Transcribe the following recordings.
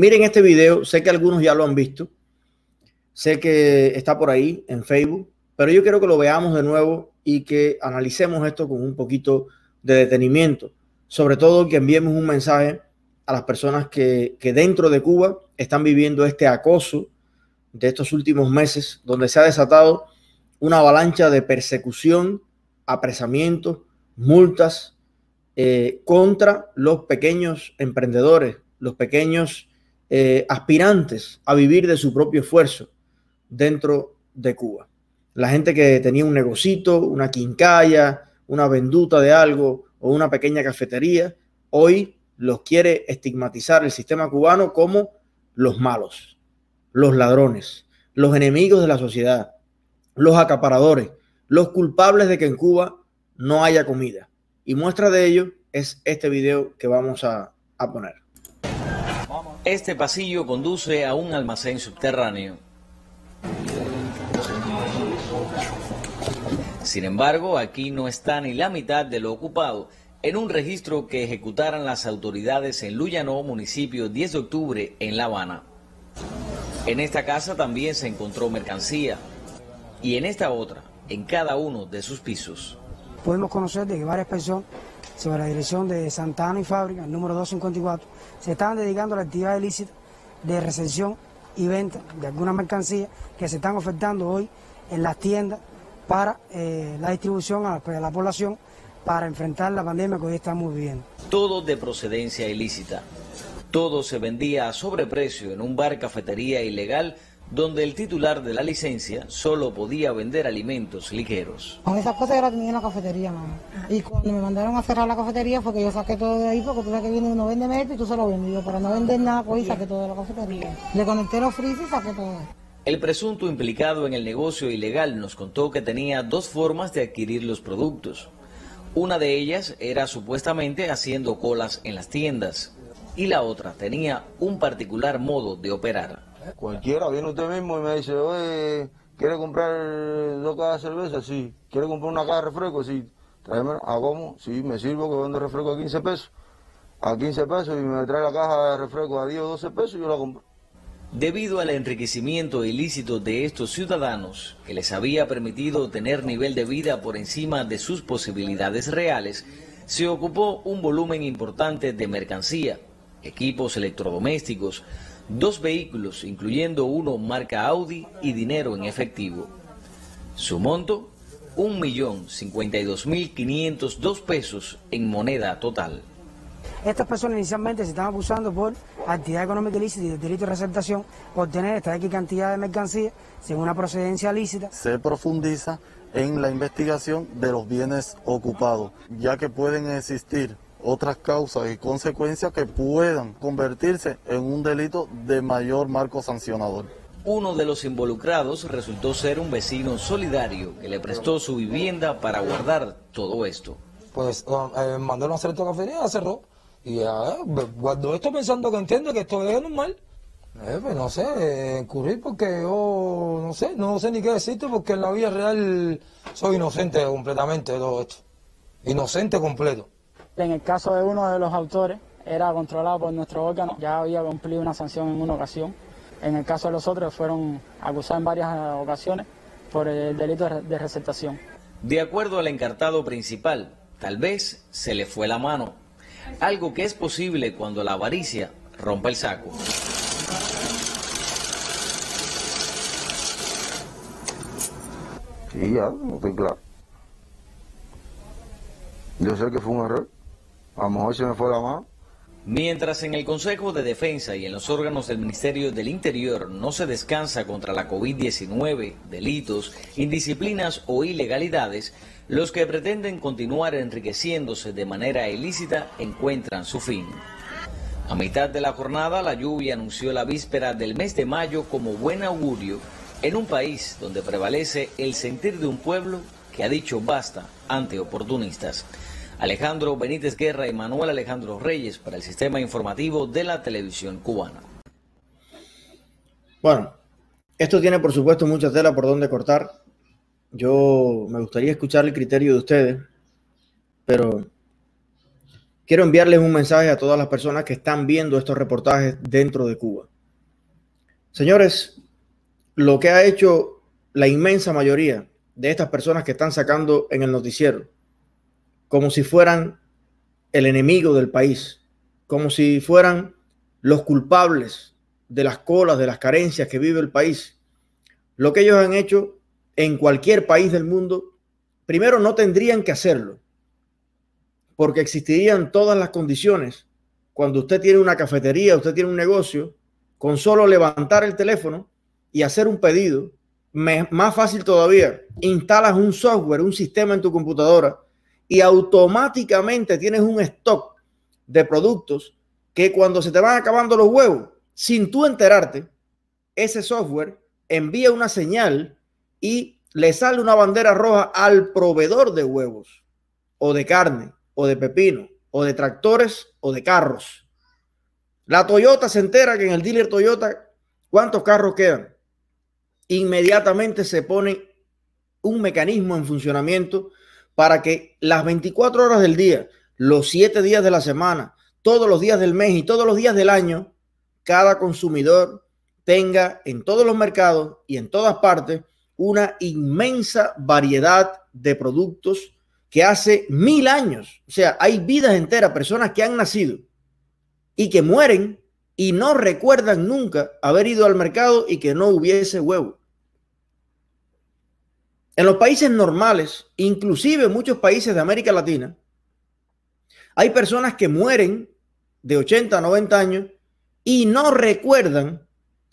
Miren este video, sé que algunos ya lo han visto, sé que está por ahí en Facebook, pero yo quiero que lo veamos de nuevo y que analicemos esto con un poquito de detenimiento, sobre todo que enviemos un mensaje a las personas que, dentro de Cuba están viviendo este acoso de estos últimos meses, donde se ha desatado una avalancha de persecución, apresamiento, multas eh, contra los pequeños emprendedores, los pequeños eh, aspirantes a vivir de su propio esfuerzo dentro de Cuba. La gente que tenía un negocito, una quincalla, una venduta de algo o una pequeña cafetería, hoy los quiere estigmatizar el sistema cubano como los malos, los ladrones, los enemigos de la sociedad, los acaparadores, los culpables de que en Cuba no haya comida. Y muestra de ello es este video que vamos a poner. Este pasillo conduce a un almacén subterráneo. Sin embargo, aquí no está ni la mitad de lo ocupado. En un registro que ejecutaran las autoridades en Luyanó, municipio 10 de octubre, en La Habana. En esta casa también se encontró mercancía y en esta otra, en cada uno de sus pisos. Podemos conocer de que varias personas sobre la dirección de Santana y Fábrica, número 254, se están dedicando a la actividad ilícita de recepción y venta de algunas mercancías que se están ofertando hoy en las tiendas para eh, la distribución a la, pues, a la población para enfrentar la pandemia que hoy estamos viviendo. Todo de procedencia ilícita. Todo se vendía a sobreprecio en un bar cafetería ilegal donde el titular de la licencia solo podía vender alimentos ligeros. Con esas cosas yo tenía en la cafetería, mamá. Y cuando me mandaron a cerrar la cafetería fue que yo saqué todo de ahí, porque tú sabes que viene uno vende esto y tú se lo vendes. Yo para no vender nada, pues y saqué todo de la cafetería. Le conecté los frises y saqué todo. El presunto implicado en el negocio ilegal nos contó que tenía dos formas de adquirir los productos. Una de ellas era supuestamente haciendo colas en las tiendas y la otra tenía un particular modo de operar. Cualquiera, viene usted mismo y me dice, oye, ¿quiere comprar dos cajas de cerveza? Sí. ¿Quiere comprar una caja de refresco? Sí. Tráeme, ¿a ah, cómo? Sí, me sirvo que vendo refresco a 15 pesos. A 15 pesos y me trae la caja de refresco a 10 o 12 pesos y yo la compro. Debido al enriquecimiento ilícito de estos ciudadanos, que les había permitido tener nivel de vida por encima de sus posibilidades reales, se ocupó un volumen importante de mercancía, equipos electrodomésticos, dos vehículos, incluyendo uno marca Audi y dinero en efectivo. Su monto, 1.052.502 pesos en moneda total. Estas personas inicialmente se están acusando por actividad económica ilícita y delito de receptación, por tener esta X cantidad de mercancía sin una procedencia lícita. Se profundiza en la investigación de los bienes ocupados, ya que pueden existir otras causas y consecuencias que puedan convertirse en un delito de mayor marco sancionador. Uno de los involucrados resultó ser un vecino solidario que le prestó su vivienda para guardar todo esto. Pues eh, mandó mandaron a hacer esta cafetería, cerró. Y eh, pues, guardó esto pensando que entiendo que esto es normal. Eh, pues, no sé, incurrir porque yo no sé, no sé ni qué decirte porque en la vida real soy inocente completamente de todo esto. Inocente completo. En el caso de uno de los autores, era controlado por nuestro órgano, ya había cumplido una sanción en una ocasión. En el caso de los otros, fueron acusados en varias eh, ocasiones por el delito de receptación. De acuerdo al encartado principal, tal vez se le fue la mano, algo que es posible cuando la avaricia rompa el saco. Sí, ya, no estoy claro. Yo sé que fue un error. A lo mejor se me fue la mano. Mientras en el Consejo de Defensa y en los órganos del Ministerio del Interior no se descansa contra la COVID-19, delitos, indisciplinas o ilegalidades, los que pretenden continuar enriqueciéndose de manera ilícita encuentran su fin. A mitad de la jornada, la lluvia anunció la víspera del mes de mayo como buen augurio en un país donde prevalece el sentir de un pueblo que ha dicho basta ante oportunistas. Alejandro Benítez Guerra y Manuel Alejandro Reyes para el sistema informativo de la televisión cubana. Bueno, esto tiene por supuesto mucha tela por donde cortar. Yo me gustaría escuchar el criterio de ustedes, pero quiero enviarles un mensaje a todas las personas que están viendo estos reportajes dentro de Cuba. Señores, lo que ha hecho la inmensa mayoría de estas personas que están sacando en el noticiero como si fueran el enemigo del país, como si fueran los culpables de las colas, de las carencias que vive el país. Lo que ellos han hecho en cualquier país del mundo, primero no tendrían que hacerlo, porque existirían todas las condiciones. Cuando usted tiene una cafetería, usted tiene un negocio, con solo levantar el teléfono y hacer un pedido, más fácil todavía, instalas un software, un sistema en tu computadora y automáticamente tienes un stock de productos que cuando se te van acabando los huevos, sin tú enterarte, ese software envía una señal y le sale una bandera roja al proveedor de huevos o de carne o de pepino o de tractores o de carros. La Toyota se entera que en el dealer Toyota cuántos carros quedan. Inmediatamente se pone un mecanismo en funcionamiento para que las 24 horas del día, los 7 días de la semana, todos los días del mes y todos los días del año, cada consumidor tenga en todos los mercados y en todas partes una inmensa variedad de productos que hace mil años, o sea, hay vidas enteras, personas que han nacido y que mueren y no recuerdan nunca haber ido al mercado y que no hubiese huevo. En los países normales, inclusive en muchos países de América Latina, hay personas que mueren de 80 a 90 años y no recuerdan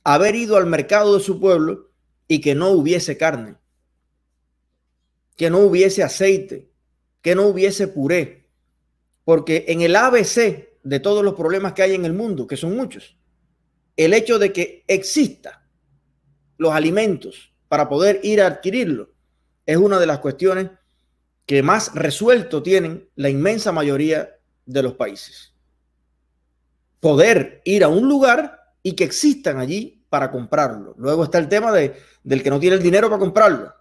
haber ido al mercado de su pueblo y que no hubiese carne, que no hubiese aceite, que no hubiese puré. Porque en el ABC de todos los problemas que hay en el mundo, que son muchos, el hecho de que exista los alimentos para poder ir a adquirirlos es una de las cuestiones que más resuelto tienen la inmensa mayoría de los países. Poder ir a un lugar y que existan allí para comprarlo. Luego está el tema de, del que no tiene el dinero para comprarlo,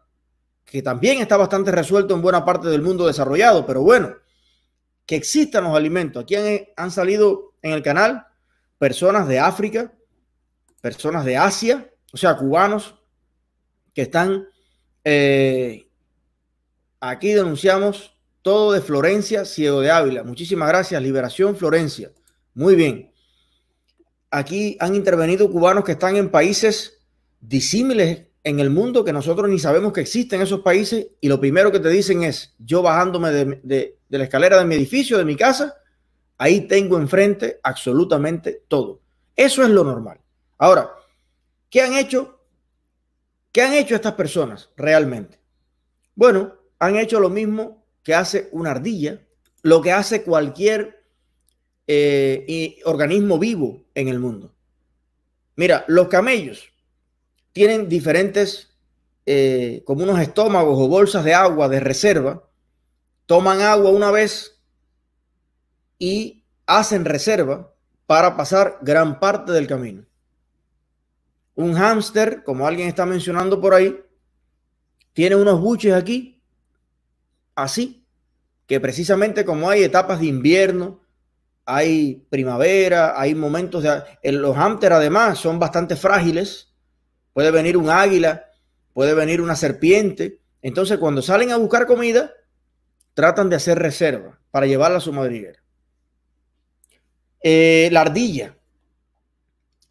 que también está bastante resuelto en buena parte del mundo desarrollado, pero bueno, que existan los alimentos. Aquí han, han salido en el canal personas de África, personas de Asia, o sea, cubanos que están eh, aquí denunciamos todo de Florencia Ciego de Ávila. Muchísimas gracias. Liberación Florencia. Muy bien. Aquí han intervenido cubanos que están en países disímiles en el mundo que nosotros ni sabemos que existen esos países y lo primero que te dicen es, yo bajándome de, de la escalera de mi edificio, de mi casa, ahí tengo enfrente absolutamente todo. Eso es lo normal. Ahora, ¿qué han hecho ¿Qué han hecho estas personas realmente? Bueno, han hecho lo mismo que hace una ardilla, lo que hace cualquier eh, organismo vivo en el mundo. Mira, los camellos tienen diferentes, eh, como unos estómagos o bolsas de agua de reserva, toman agua una vez y hacen reserva para pasar gran parte del camino un hámster, como alguien está mencionando por ahí, tiene unos buches aquí, así, que precisamente como hay etapas de invierno, hay primavera, hay momentos de... Los hámster además son bastante frágiles, puede venir un águila, puede venir una serpiente, entonces cuando salen a buscar comida, tratan de hacer reserva para llevarla a su madriguera. Eh, la ardilla.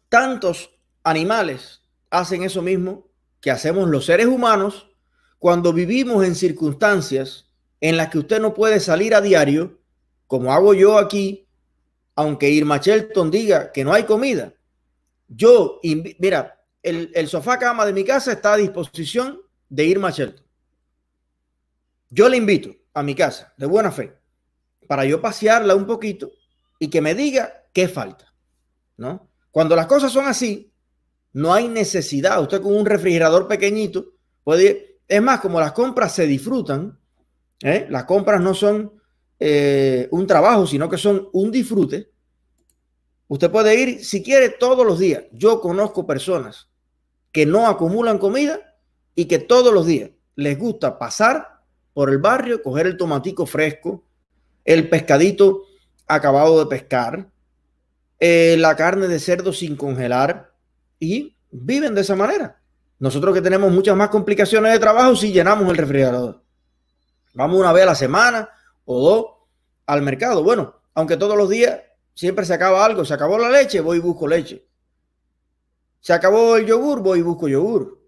Tantos animales hacen eso mismo que hacemos los seres humanos cuando vivimos en circunstancias en las que usted no puede salir a diario, como hago yo aquí, aunque Irma Shelton diga que no hay comida. Yo, mira, el, el sofá cama de mi casa está a disposición de Irma Shelton. Yo le invito a mi casa, de buena fe, para yo pasearla un poquito y que me diga qué falta, ¿no? Cuando las cosas son así, no hay necesidad. Usted con un refrigerador pequeñito puede ir. Es más, como las compras se disfrutan, ¿eh? las compras no son eh, un trabajo, sino que son un disfrute. Usted puede ir, si quiere, todos los días. Yo conozco personas que no acumulan comida y que todos los días les gusta pasar por el barrio, coger el tomatico fresco, el pescadito acabado de pescar, eh, la carne de cerdo sin congelar, y viven de esa manera. Nosotros que tenemos muchas más complicaciones de trabajo, si llenamos el refrigerador. Vamos una vez a la semana o dos al mercado. Bueno, aunque todos los días siempre se acaba algo. Se acabó la leche, voy y busco leche. Se acabó el yogur, voy y busco yogur.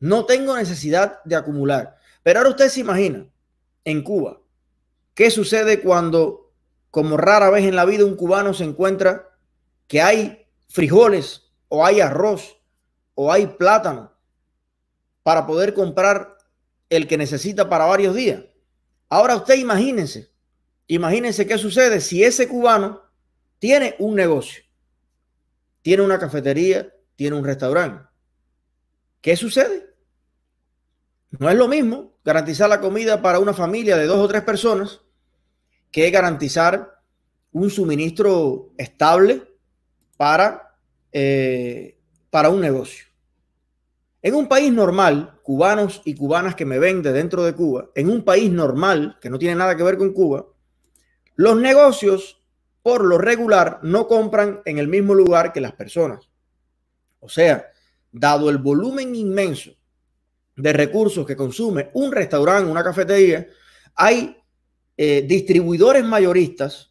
No tengo necesidad de acumular. Pero ahora usted se imagina, en Cuba, ¿qué sucede cuando, como rara vez en la vida, un cubano se encuentra que hay frijoles o hay arroz o hay plátano para poder comprar el que necesita para varios días. Ahora usted imagínense, imagínense qué sucede si ese cubano tiene un negocio, tiene una cafetería, tiene un restaurante. ¿Qué sucede? No es lo mismo garantizar la comida para una familia de dos o tres personas que garantizar un suministro estable para eh, para un negocio. En un país normal, cubanos y cubanas que me venden dentro de Cuba, en un país normal que no tiene nada que ver con Cuba, los negocios por lo regular no compran en el mismo lugar que las personas. O sea, dado el volumen inmenso de recursos que consume un restaurante, una cafetería, hay eh, distribuidores mayoristas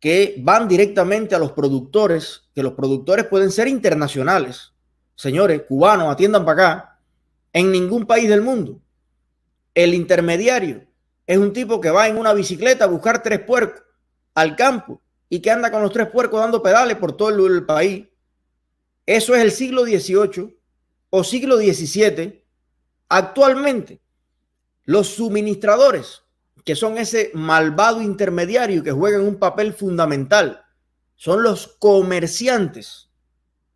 que van directamente a los productores, que los productores pueden ser internacionales. Señores, cubanos, atiendan para acá. En ningún país del mundo. El intermediario es un tipo que va en una bicicleta a buscar tres puercos al campo y que anda con los tres puercos dando pedales por todo el, país. Eso es el siglo XVIII o siglo XVII. Actualmente, los suministradores que son ese malvado intermediario que juegan un papel fundamental. Son los comerciantes,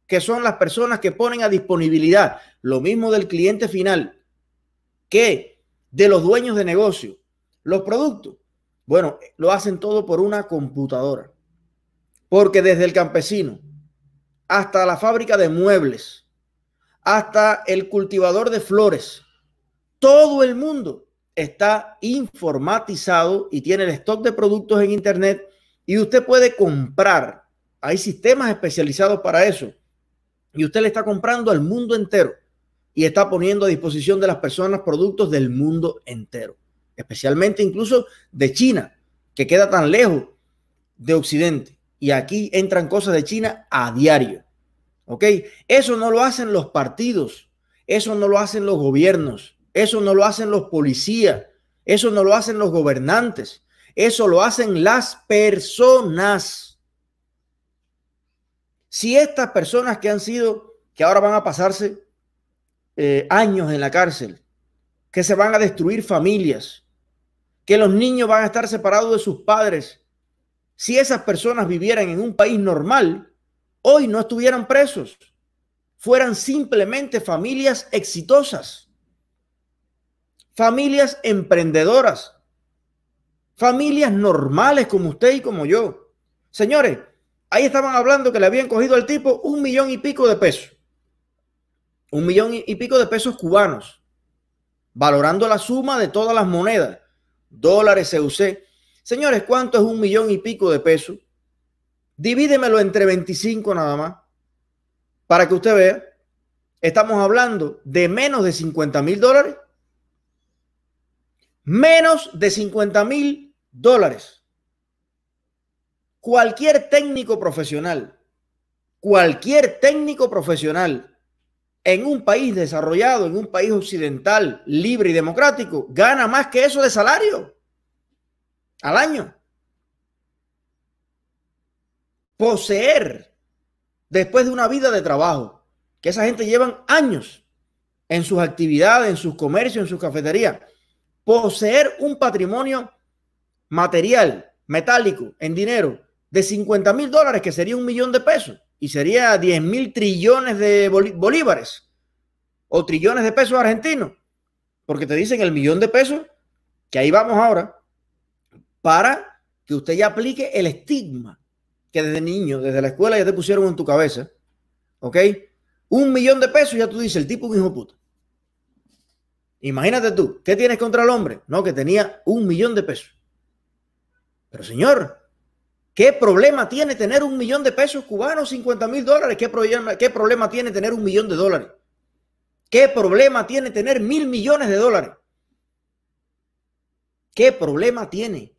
que son las personas que ponen a disponibilidad lo mismo del cliente final que de los dueños de negocio, los productos. Bueno, lo hacen todo por una computadora. Porque desde el campesino hasta la fábrica de muebles, hasta el cultivador de flores, todo el mundo está informatizado y tiene el stock de productos en Internet y usted puede comprar. Hay sistemas especializados para eso. Y usted le está comprando al mundo entero y está poniendo a disposición de las personas productos del mundo entero, especialmente incluso de China, que queda tan lejos de Occidente. Y aquí entran cosas de China a diario. ¿Ok? Eso no lo hacen los partidos, eso no lo hacen los gobiernos, eso no lo hacen los policías, eso no lo hacen los gobernantes, eso lo hacen las personas. Si estas personas que han sido, que ahora van a pasarse eh, años en la cárcel, que se van a destruir familias, que los niños van a estar separados de sus padres, si esas personas vivieran en un país normal, hoy no estuvieran presos, fueran simplemente familias exitosas familias emprendedoras, familias normales como usted y como yo. Señores, ahí estaban hablando que le habían cogido al tipo un millón y pico de pesos. Un millón y pico de pesos cubanos, valorando la suma de todas las monedas, dólares, CUC. Señores, ¿cuánto es un millón y pico de pesos? Divídemelo entre 25 nada más, para que usted vea. Estamos hablando de menos de 50 mil dólares menos de 50 mil dólares. Cualquier técnico profesional, cualquier técnico profesional en un país desarrollado, en un país occidental, libre y democrático, gana más que eso de salario al año. Poseer, después de una vida de trabajo, que esa gente llevan años en sus actividades, en sus comercios, en sus cafeterías poseer un patrimonio material, metálico, en dinero, de 50 mil dólares, que sería un millón de pesos, y sería 10 mil trillones de bolívares o trillones de pesos argentinos, porque te dicen el millón de pesos, que ahí vamos ahora, para que usted ya aplique el estigma que desde niño, desde la escuela ya te pusieron en tu cabeza, ¿ok? Un millón de pesos, ya tú dices, el tipo es un hijo puta. Imagínate tú, ¿qué tienes contra el hombre? No, que tenía un millón de pesos. Pero señor, ¿qué problema tiene tener un millón de pesos cubanos, 50 mil dólares? ¿Qué problema, ¿Qué problema tiene tener un millón de dólares? ¿Qué problema tiene tener mil millones de dólares? ¿Qué problema tiene?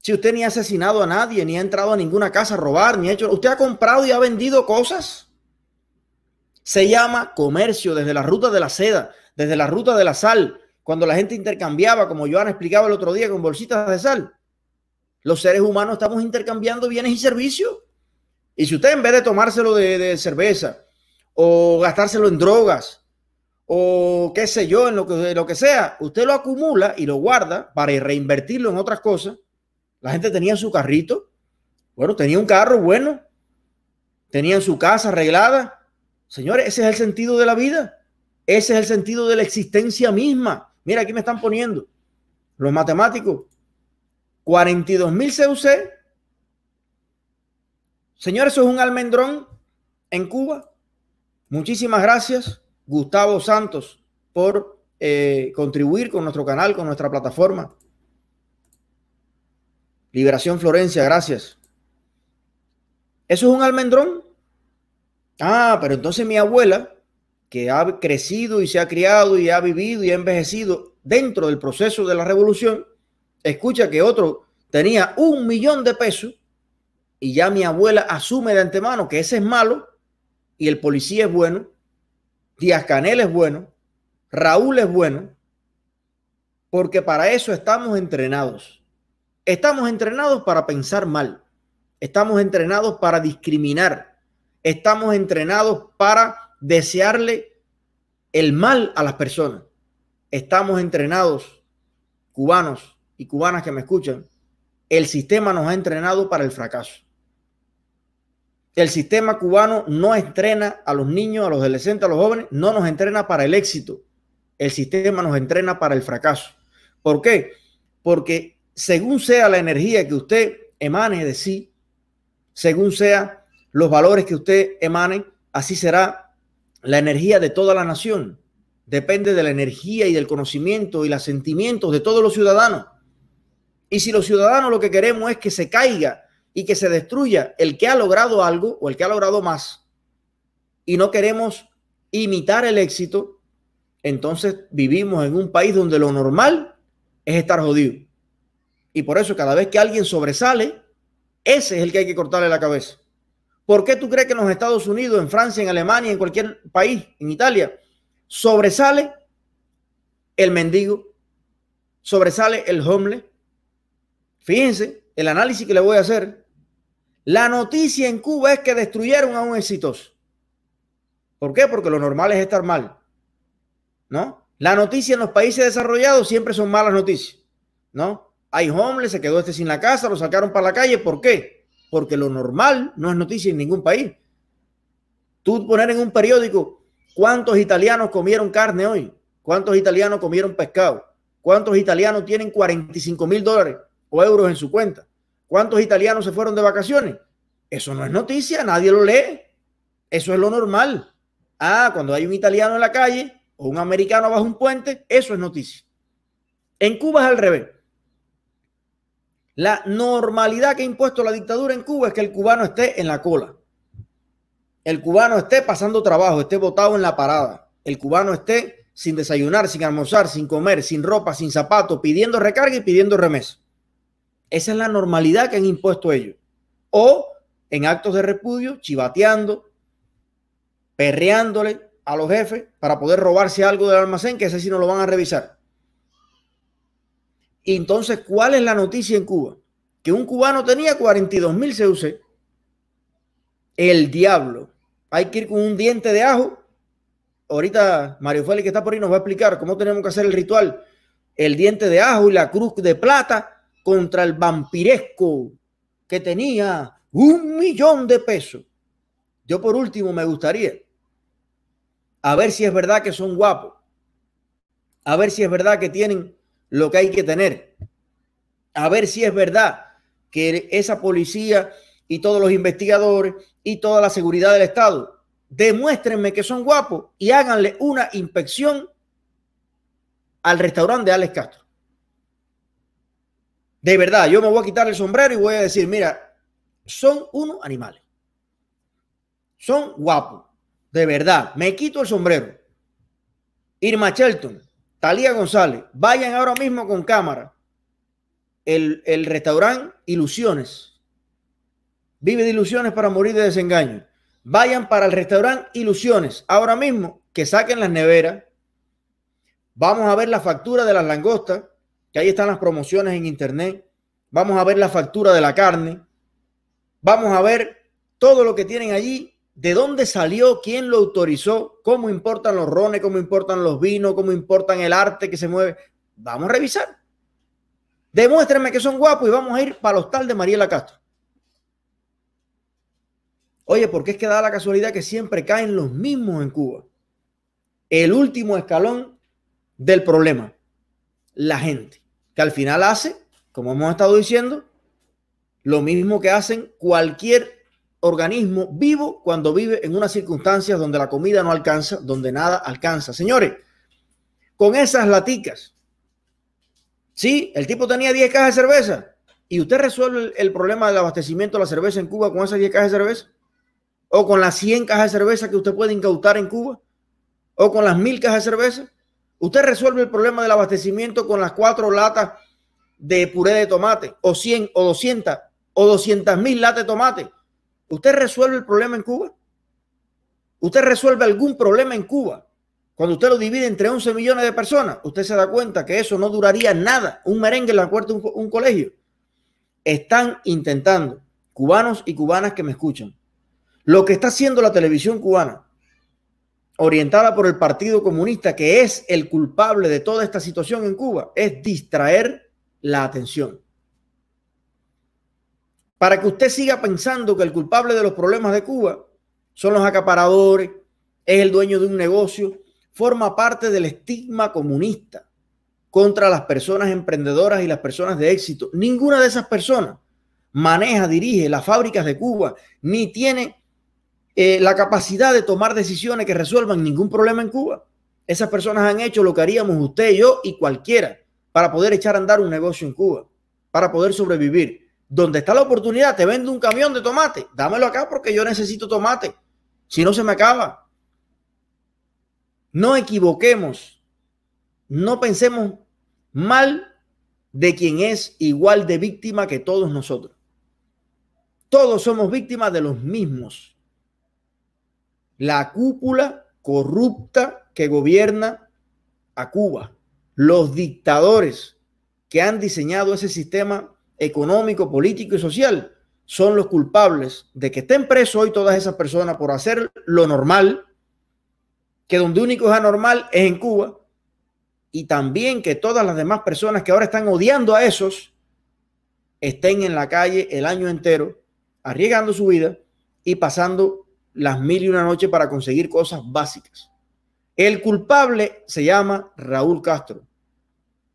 Si usted ni ha asesinado a nadie, ni ha entrado a ninguna casa a robar, ni ha hecho... Usted ha comprado y ha vendido cosas se llama comercio, desde la ruta de la seda, desde la ruta de la sal, cuando la gente intercambiaba, como Joana explicaba el otro día, con bolsitas de sal. Los seres humanos estamos intercambiando bienes y servicios. Y si usted en vez de tomárselo de, cerveza o gastárselo en drogas o qué sé yo, en lo que, lo que sea, usted lo acumula y lo guarda para reinvertirlo en otras cosas. La gente tenía su carrito, bueno, tenía un carro bueno, tenían su casa arreglada, Señores, ese es el sentido de la vida. Ese es el sentido de la existencia misma. Mira, aquí me están poniendo los matemáticos. 42.000 mil CUC. Señores, eso es un almendrón en Cuba. Muchísimas gracias, Gustavo Santos, por eh, contribuir con nuestro canal, con nuestra plataforma. Liberación Florencia, gracias. Eso es un almendrón Ah, pero entonces mi abuela, que ha crecido y se ha criado y ha vivido y ha envejecido dentro del proceso de la revolución, escucha que otro tenía un millón de pesos y ya mi abuela asume de antemano que ese es malo y el policía es bueno, Díaz Canel es bueno, Raúl es bueno, porque para eso estamos entrenados. Estamos entrenados para pensar mal, estamos entrenados para discriminar, estamos entrenados para desearle el mal a las personas. Estamos entrenados, cubanos y cubanas que me escuchan, el sistema nos ha entrenado para el fracaso. El sistema cubano no entrena a los niños, a los adolescentes, a los jóvenes, no nos entrena para el éxito. El sistema nos entrena para el fracaso. ¿Por qué? Porque según sea la energía que usted emane de sí, según sea los valores que usted emane, así será la energía de toda la nación. Depende de la energía y del conocimiento y los sentimientos de todos los ciudadanos. Y si los ciudadanos lo que queremos es que se caiga y que se destruya el que ha logrado algo o el que ha logrado más, y no queremos imitar el éxito, entonces vivimos en un país donde lo normal es estar jodido. Y por eso cada vez que alguien sobresale, ese es el que hay que cortarle la cabeza. ¿Por qué tú crees que en los Estados Unidos, en Francia, en Alemania, en cualquier país, en Italia, sobresale el mendigo? ¿Sobresale el homeless? Fíjense el análisis que le voy a hacer. La noticia en Cuba es que destruyeron a un exitoso. ¿Por qué? Porque lo normal es estar mal. ¿No? La noticia en los países desarrollados siempre son malas noticias. ¿No? Hay homeless, se quedó este sin la casa, lo sacaron para la calle. ¿Por qué? porque lo normal no es noticia en ningún país. Tú poner en un periódico cuántos italianos comieron carne hoy, cuántos italianos comieron pescado, cuántos italianos tienen 45 mil dólares o euros en su cuenta, cuántos italianos se fueron de vacaciones. Eso no es noticia, nadie lo lee. Eso es lo normal. Ah, cuando hay un italiano en la calle o un americano bajo un puente, eso es noticia. En Cuba es al revés. La normalidad que ha impuesto la dictadura en Cuba es que el cubano esté en la cola. El cubano esté pasando trabajo, esté votado en la parada. El cubano esté sin desayunar, sin almorzar, sin comer, sin ropa, sin zapato, pidiendo recarga y pidiendo remeso. Esa es la normalidad que han impuesto ellos. O en actos de repudio, chivateando, perreándole a los jefes para poder robarse algo del almacén, que ese sí no lo van a revisar entonces, ¿cuál es la noticia en Cuba? Que un cubano tenía 42 mil CUC. El diablo. Hay que ir con un diente de ajo. Ahorita Mario Feli que está por ahí nos va a explicar cómo tenemos que hacer el ritual. El diente de ajo y la cruz de plata contra el vampiresco que tenía un millón de pesos. Yo por último me gustaría a ver si es verdad que son guapos, a ver si es verdad que tienen lo que hay que tener. A ver si es verdad que esa policía y todos los investigadores y toda la seguridad del Estado demuéstrenme que son guapos y háganle una inspección al restaurante de Alex Castro. De verdad, yo me voy a quitar el sombrero y voy a decir, mira, son unos animales. Son guapos. De verdad, me quito el sombrero. Irma Shelton, Talía González, vayan ahora mismo con cámara. El, el restaurante Ilusiones. Vive de ilusiones para morir de desengaño. Vayan para el restaurante Ilusiones. Ahora mismo que saquen las neveras. Vamos a ver la factura de las langostas, que ahí están las promociones en internet. Vamos a ver la factura de la carne. Vamos a ver todo lo que tienen allí de dónde salió, quién lo autorizó, cómo importan los rones, cómo importan los vinos, cómo importan el arte que se mueve. Vamos a revisar. Demuéstrenme que son guapos y vamos a ir para el hostal de Mariela Castro. Oye, porque es que da la casualidad que siempre caen los mismos en Cuba. El último escalón del problema, la gente, que al final hace, como hemos estado diciendo, lo mismo que hacen cualquier organismo vivo cuando vive en unas circunstancias donde la comida no alcanza, donde nada alcanza. Señores, con esas laticas, sí, el tipo tenía 10 cajas de cerveza y usted resuelve el, problema del abastecimiento de la cerveza en Cuba con esas 10 cajas de cerveza o con las 100 cajas de cerveza que usted puede incautar en Cuba o con las 1000 cajas de cerveza. Usted resuelve el problema del abastecimiento con las cuatro latas de puré de tomate o 100 o 200 o 200 mil latas de tomate ¿Usted resuelve el problema en Cuba? ¿Usted resuelve algún problema en Cuba? Cuando usted lo divide entre 11 millones de personas, usted se da cuenta que eso no duraría nada, un merengue en la puerta de un, colegio. Están intentando, cubanos y cubanas que me escuchan, lo que está haciendo la televisión cubana, orientada por el Partido Comunista, que es el culpable de toda esta situación en Cuba, es distraer la atención para que usted siga pensando que el culpable de los problemas de Cuba son los acaparadores, es el dueño de un negocio, forma parte del estigma comunista contra las personas emprendedoras y las personas de éxito. Ninguna de esas personas maneja, dirige las fábricas de Cuba, ni tiene eh, la capacidad de tomar decisiones que resuelvan ningún problema en Cuba. Esas personas han hecho lo que haríamos usted, yo y cualquiera para poder echar a andar un negocio en Cuba, para poder sobrevivir. Donde está la oportunidad, te vendo un camión de tomate. Dámelo acá porque yo necesito tomate. Si no, se me acaba. No equivoquemos. No pensemos mal de quien es igual de víctima que todos nosotros. Todos somos víctimas de los mismos. La cúpula corrupta que gobierna a Cuba, los dictadores que han diseñado ese sistema económico, político y social son los culpables de que estén presos hoy todas esas personas por hacer lo normal, que donde único es anormal es en Cuba, y también que todas las demás personas que ahora están odiando a esos estén en la calle el año entero, arriesgando su vida y pasando las mil y una noche para conseguir cosas básicas. El culpable se llama Raúl Castro.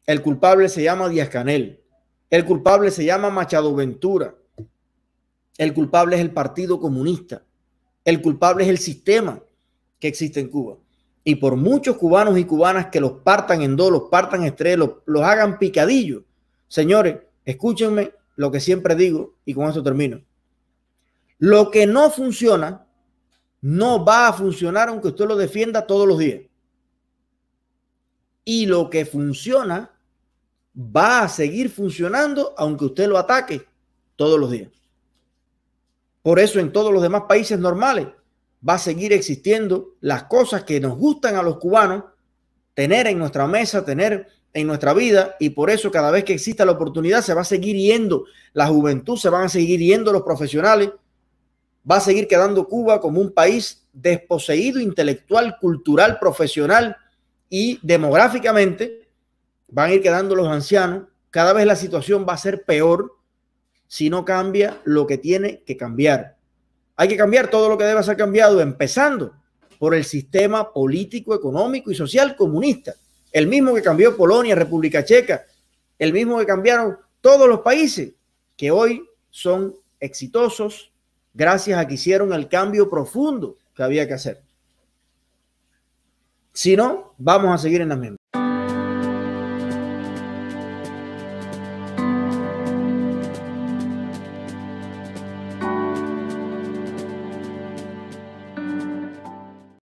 El culpable se llama Díaz Canel. El culpable se llama Machado Ventura. El culpable es el Partido Comunista. El culpable es el sistema que existe en Cuba. Y por muchos cubanos y cubanas que los partan en dos, los partan en los, hagan picadillo. Señores, escúchenme lo que siempre digo y con esto termino. Lo que no funciona, no va a funcionar aunque usted lo defienda todos los días. Y lo que funciona, va a seguir funcionando aunque usted lo ataque todos los días. Por eso en todos los demás países normales va a seguir existiendo las cosas que nos gustan a los cubanos tener en nuestra mesa, tener en nuestra vida y por eso cada vez que exista la oportunidad se va a seguir yendo la juventud, se van a seguir yendo los profesionales, va a seguir quedando Cuba como un país desposeído intelectual, cultural, profesional y demográficamente van a ir quedando los ancianos, cada vez la situación va a ser peor si no cambia lo que tiene que cambiar. Hay que cambiar todo lo que debe ser cambiado, empezando por el sistema político, económico y social comunista, el mismo que cambió Polonia, República Checa, el mismo que cambiaron todos los países que hoy son exitosos gracias a que hicieron el cambio profundo que había que hacer. Si no, vamos a seguir en la misma.